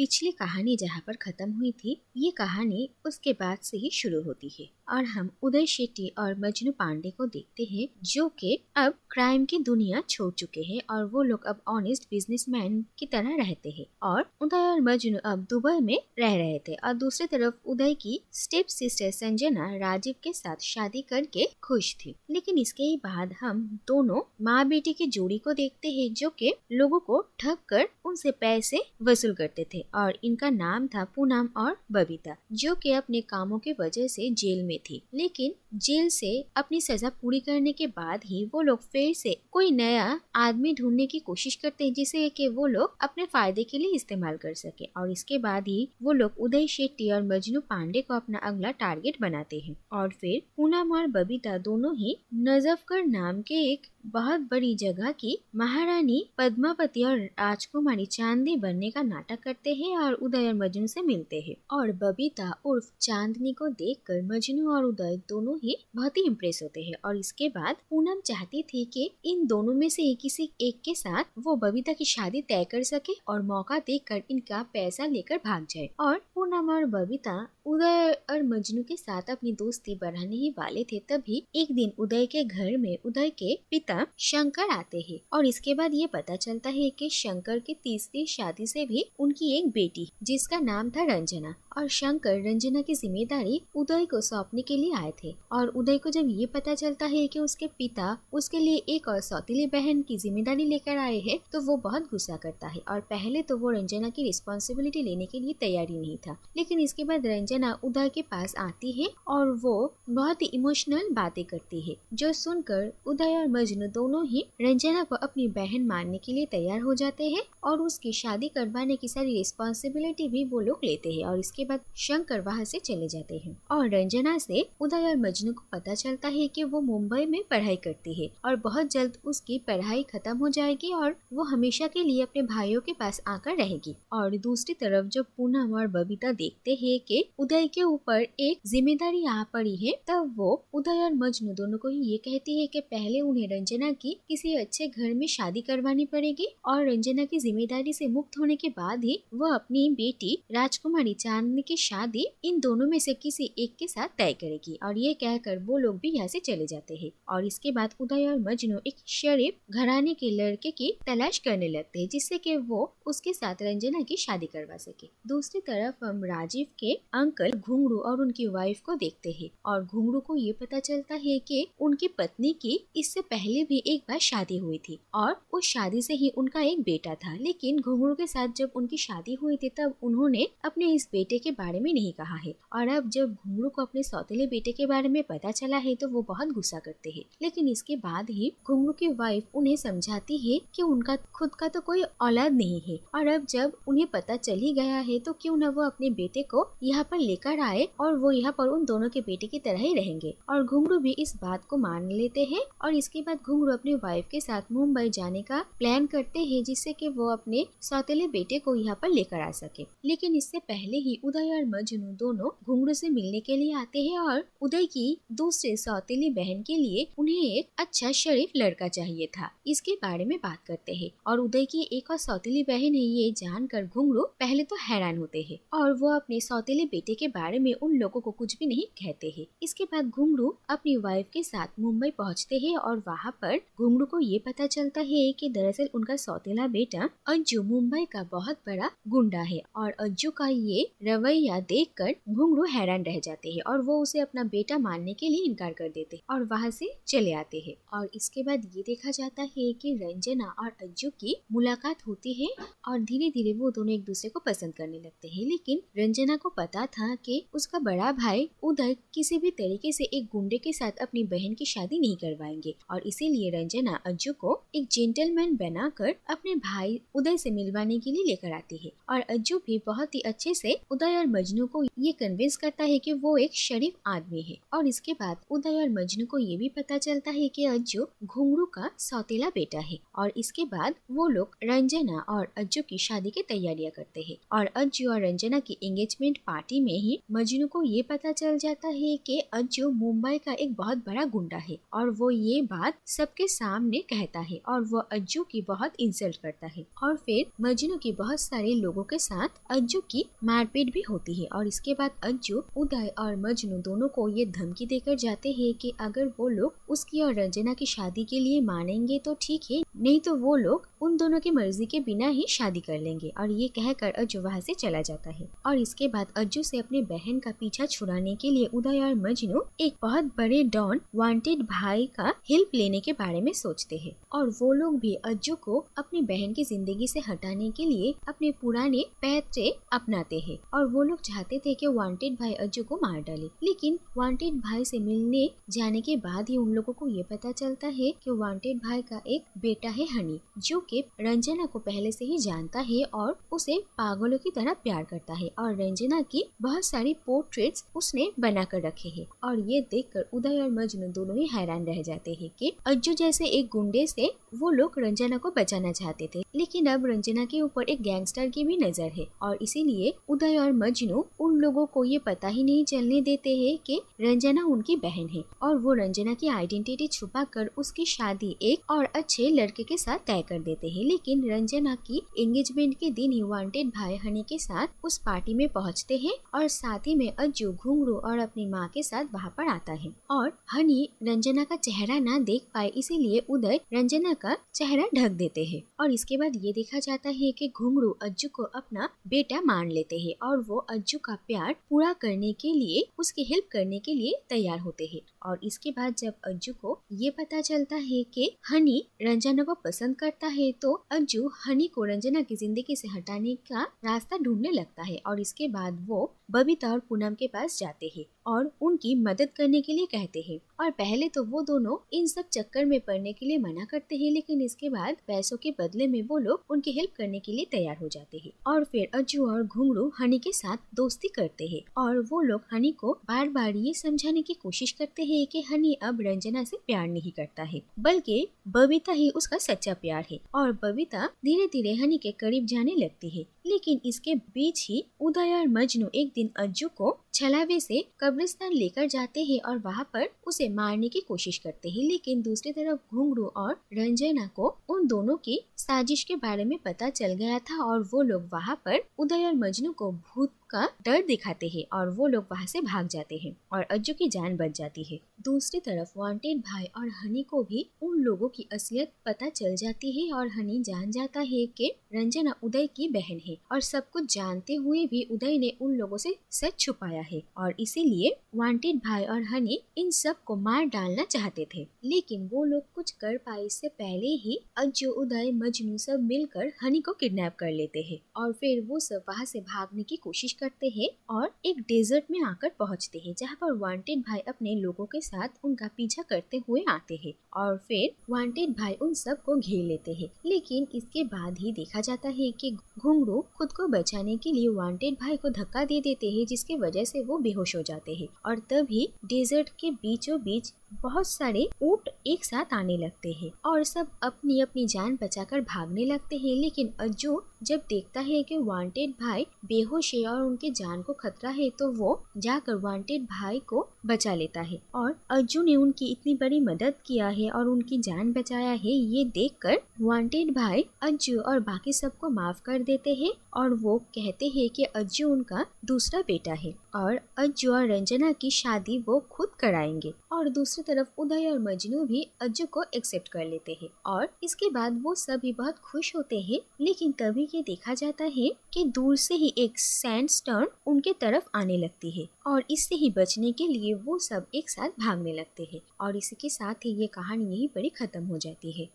पिछली कहानी जहाँ पर खत्म हुई थी ये कहानी उसके बाद से ही शुरू होती है और हम उदय शेट्टी और मजनू पांडे को देखते हैं जो कि अब क्राइम की दुनिया छोड़ चुके हैं और वो लोग अब ऑनेस्ट बिजनेसमैन की तरह रहते हैं और उदय और मजनू अब दुबई में रह रहे थे और दूसरी तरफ उदय की स्टेप सिस्टर संजना राजीव के साथ शादी करके खुश थी लेकिन इसके ही बाद हम दोनों माँ बेटी की जोड़ी को देखते हैं जो कि लोगों को ठग कर उनसे पैसे वसूल करते थे और इनका नाम था पूनम और बबीता जो कि अपने कामों के वजह से जेल में थी लेकिन जेल से अपनी सजा पूरी करने के बाद ही वो लोग फिर से कोई नया आदमी ढूंढने की कोशिश करते हैं जिसे कि वो लोग अपने फायदे के लिए इस्तेमाल कर सके और इसके बाद ही वो लोग उदय शेट्टी और मजनू पांडे को अपना अगला टारगेट बनाते हैं और फिर पूनम और बबीता दोनों ही नजफकर नाम के एक बहुत बड़ी जगह की महारानी पद्मावती और राजकुमारी चांदनी बनने का नाटक करते हैं और उदय और मजनू से मिलते हैं और बबीता उर्फ चांदनी को देखकर मजनू और उदय दोनों ही बहुत ही इम्प्रेस होते हैं और इसके बाद पूनम चाहती थी कि इन दोनों में से किसी एक के साथ वो बबीता की शादी तय कर सके और मौका देख इनका पैसा लेकर भाग जाए और पूनम और बबीता उदय और मजनू के साथ अपनी दोस्ती बढ़ाने ही वाले थे तभी एक दिन उदय के घर में उदय के पिता शंकर आते हैं और इसके बाद ये पता चलता है कि शंकर के तीसरी शादी से भी उनकी एक बेटी जिसका नाम था रंजना और शंकर रंजना की जिम्मेदारी उदय को सौंपने के लिए आए थे और उदय को जब ये पता चलता है कि उसके पिता उसके लिए एक और सौतीली बहन की जिम्मेदारी लेकर आए हैं तो वो बहुत गुस्सा करता है और पहले तो वो रंजना की रिस्पॉन्सिबिलिटी लेने के लिए तैयारी नहीं था लेकिन इसके बाद रंजना उदय के पास आती है और वो बहुत ही इमोशनल बातें करती है जो सुनकर उदय और मजनू दोनों ही रंजना को अपनी बहन मानने के लिए तैयार हो जाते हैं और उसकी शादी करवाने की सारी रिस्पॉन्सिबिलिटी भी वो लोग लेते हैं और इसके उसके बाद शंकर वहाँ से चले जाते हैं और रंजना से उदय और मजनू को पता चलता है कि वो मुंबई में पढ़ाई करती है और बहुत जल्द उसकी पढ़ाई खत्म हो जाएगी और वो हमेशा के लिए अपने भाइयों के पास आकर रहेगी और दूसरी तरफ जब पूनम और बबीता देखते है की उदय के ऊपर एक जिम्मेदारी आ पड़ी है तब वो उदय और मजनू दोनों को ही ये कहती है की पहले उन्हें रंजना की किसी अच्छे घर में शादी करवानी पड़ेगी और रंजना की जिम्मेदारी से मुक्त होने के बाद ही वो अपनी बेटी राजकुमारी चांद नंद की शादी इन दोनों में से किसी एक के साथ तय करेगी और ये कहकर वो लोग भी यहाँ से चले जाते हैं और इसके बाद उदय और मजनू एक शरीफ घराने के लड़के की तलाश करने लगते है जिससे की वो उसके साथ रंजना की शादी करवा सके दूसरी तरफ हम राजीव के अंकल घुंगड़ू और उनकी वाइफ को देखते हैं और घुंगड़ू को ये पता चलता है कि उनकी पत्नी की इससे पहले भी एक बार शादी हुई थी और उस शादी से ही उनका एक बेटा था लेकिन घुंगड़ू के साथ जब उनकी शादी हुई थी तब उन्होंने अपने इस बेटे के बारे में नहीं कहा है और अब जब घुंगरू को अपने सौतेले बेटे के बारे में पता चला है तो वो बहुत गुस्सा करते हैं लेकिन इसके बाद ही घुंगरू की वाइफ उन्हें समझाती है कि उनका खुद का तो कोई औलाद नहीं है और अब जब उन्हें पता चल ही गया है तो क्यों न वो अपने बेटे को यहाँ पर लेकर आए और वो यहाँ पर उन दोनों के बेटे की तरह ही रहेंगे और घुंगरू भी इस बात को मान लेते हैं और इसके बाद घुंगरू अपनी वाइफ के साथ मुंबई जाने का प्लान करते हैं जिससे कि वो अपने सौतेले बेटे को यहाँ पर लेकर आ सके लेकिन इससे पहले ही उदय और मजनू दोनों घुंगरू से मिलने के लिए आते हैं और उदय की दूसरे सौतेली बहन के लिए उन्हें एक अच्छा शरीफ लड़का चाहिए था इसके बारे में बात करते हैं और उदय की एक और सौतेली बहन है ये जानकर घुंगरू पहले तो हैरान होते हैं और वो अपने सौतेले बेटे के बारे में उन लोगों को कुछ भी नहीं कहते हैं इसके बाद घुंगरू अपनी वाइफ के साथ मुंबई पहुंचते हैं और वहाँ पर घुंगरू को ये पता चलता है कि दरअसल उनका सौतेला बेटा अंजू मुंबई का बहुत बड़ा गुंडा है और अंजू का ये रवैया देखकर घुंगरू हैरान रह जाते हैं और वो उसे अपना बेटा मानने के लिए इनकार कर देते हैं और वहाँ से चले आते हैं और इसके बाद ये देखा जाता है कि रंजना और अज्जू की मुलाकात होती है और धीरे धीरे वो दोनों एक दूसरे को पसंद करने लगते हैं लेकिन रंजना को पता था कि उसका बड़ा भाई उदय किसी भी तरीके से एक गुंडे के साथ अपनी बहन की शादी नहीं करवाएंगे और इसीलिए रंजना अज्जू को एक जेंटलमैन बनाकर अपने भाई उदय से मिलवाने के लिए लेकर आती है और अज्जू भी बहुत ही अच्छे से उदय उदय और मजनू को ये कन्विंस करता है कि वो एक शरीफ आदमी है और इसके बाद उदय और मजनू को ये भी पता चलता है कि अज्जू घुंगरू का सौतेला बेटा है और इसके बाद वो लोग रंजना और अज्जू की शादी की तैयारियां करते हैं और अज्जू और रंजना की एंगेजमेंट पार्टी में ही मजनू को ये पता चल जाता है कि अज्जू मुंबई का एक बहुत बड़ा गुंडा है और वो ये बात सबके सामने कहता है और वो अज्जू की बहुत इंसल्ट करता है और फिर मजनू की बहुत सारे लोगों के साथ अज्जू की मारपीट भी भी होती है और इसके बाद अंजू उदय और मजनू दोनों को ये धमकी देकर जाते हैं कि अगर वो लोग उसकी और रंजना की शादी के लिए मानेंगे तो ठीक है नहीं तो वो लोग उन दोनों की मर्जी के बिना ही शादी कर लेंगे और ये कहकर अज्जू वहाँ से चला जाता है और इसके बाद अज्जू से अपने बहन का पीछा छुड़ाने के लिए उदय और मजनू एक बहुत बड़े डॉन वांटेड भाई का हेल्प लेने के बारे में सोचते हैं और वो लोग भी अज्जू को अपनी बहन की जिंदगी से हटाने के लिए अपने पुराने पैतरे अपनाते हैं और वो लोग चाहते थे कि वांटेड भाई अज्जू को मार डाले लेकिन वांटेड भाई से मिलने जाने के बाद ही उन लोगों को ये पता चलता है कि वांटेड भाई का एक बेटा है हनी जो कि रंजना को पहले से ही जानता है और उसे पागलों की तरह प्यार करता है और रंजना की बहुत सारी पोर्ट्रेट्स उसने बना कर रखे है और ये कर उदय और मजनू दोनों ही हैरान रह जाते है की अज्जू जैसे एक गुंडे से वो लोग रंजना को बचाना चाहते थे लेकिन अब रंजना के ऊपर एक गैंगस्टर की भी नजर है और इसीलिए उदय और और मजनू उन लोगों को ये पता ही नहीं चलने देते हैं कि रंजना उनकी बहन है और वो रंजना की आइडेंटिटी छुपा कर उसकी शादी एक और अच्छे लड़के के साथ तय कर देते हैं लेकिन रंजना की एंगेजमेंट के दिन ही वांटेड भाई हनी के साथ उस पार्टी में पहुंचते हैं और साथ ही में अज्जू घुंगरू और अपनी माँ के साथ वहाँ पर आता है और हनी रंजना का चेहरा ना देख पाए इसीलिए उधर रंजना का चेहरा ढक देते हैं और इसके बाद ये देखा जाता है कि घुंगरू अज्जू को अपना बेटा मान लेते हैं और और वो अज्जू का प्यार पूरा करने के लिए उसकी हेल्प करने के लिए तैयार होते हैं और इसके बाद जब अज्जू को ये पता चलता है कि हनी रंजना को पसंद करता है तो अज्जू हनी को रंजना की जिंदगी से हटाने का रास्ता ढूंढने लगता है और इसके बाद वो बबीता और पूनम के पास जाते हैं और उनकी मदद करने के लिए कहते हैं और पहले तो वो दोनों इन सब चक्कर में पड़ने के लिए मना करते हैं लेकिन इसके बाद पैसों के बदले में वो लोग उनकी हेल्प करने के लिए तैयार हो जाते हैं और फिर अज्जू और घुंगरू हनी के साथ दोस्ती करते हैं और वो लोग हनी को बार बार ये समझाने की कोशिश करते हैं कि हनी अब रंजना से प्यार नहीं करता है बल्कि बबीता ही उसका सच्चा प्यार है और बबीता धीरे धीरे हनी के करीब जाने लगती है लेकिन इसके बीच ही उदय और मजनू एक दिन अज्जू को छलावे से कब्रिस्तान लेकर जाते हैं और वहाँ पर उसे मारने की कोशिश करते हैं लेकिन दूसरी तरफ घुंगरू और रंजना को उन दोनों की साजिश के बारे में पता चल गया था और वो लोग वहाँ पर उदय और मजनू को भूत का डर दिखाते हैं और वो लोग वहाँ से भाग जाते हैं और अज्जू की जान बच जाती है दूसरी तरफ वांटेड भाई और हनी को भी उन लोगों की असलियत पता चल जाती है और हनी जान जाता है कि रंजना उदय की बहन है और सब कुछ जानते हुए भी उदय ने उन लोगों से सच छुपाया गया है और इसीलिए वांटेड भाई और हनी इन सब को मार डालना चाहते थे लेकिन वो लोग कुछ कर पाए इससे पहले ही अज्जो उदय मजनू सब मिलकर हनी को किडनैप कर लेते हैं और फिर वो सब वहाँ से भागने की कोशिश करते हैं और एक डेजर्ट में आकर पहुँचते हैं जहाँ पर वांटेड भाई अपने लोगों के साथ उनका पीछा करते हुए आते हैं और फिर वांटेड भाई उन सब को घेर लेते हैं लेकिन इसके बाद ही देखा जाता है कि घुंगरू खुद को बचाने के लिए वांटेड भाई को धक्का दे देते हैं जिसके वजह से वो बेहोश हो जाते हैं और तभी डेजर्ट के बीचों बीच बहुत सारे ऊट एक साथ आने लगते हैं और सब अपनी अपनी जान बचाकर भागने लगते हैं लेकिन अज्जू जब देखता है कि वांटेड भाई बेहोश है और उनके जान को खतरा है तो वो जाकर वांटेड भाई को बचा लेता है और अर्जुन ने उनकी इतनी बड़ी मदद किया है और उनकी जान बचाया है ये देखकर वांटेड भाई अज्जू और बाकी सबको माफ कर देते हैं और वो कहते हैं कि अज्जू उनका दूसरा बेटा है और अज्जू और रंजना की शादी वो खुद कराएंगे और दूसरी तरफ उदय और मजनू भी अज्जू को एक्सेप्ट कर लेते हैं और इसके बाद वो सभी बहुत खुश होते हैं लेकिन तभी ये देखा जाता है कि दूर से ही एक सैंड स्टर्न उनके तरफ आने लगती है और इससे ही बचने के लिए वो सब एक साथ भागने लगते हैं और इसी के साथ ही ये कहानी यही बड़ी खत्म हो जाती है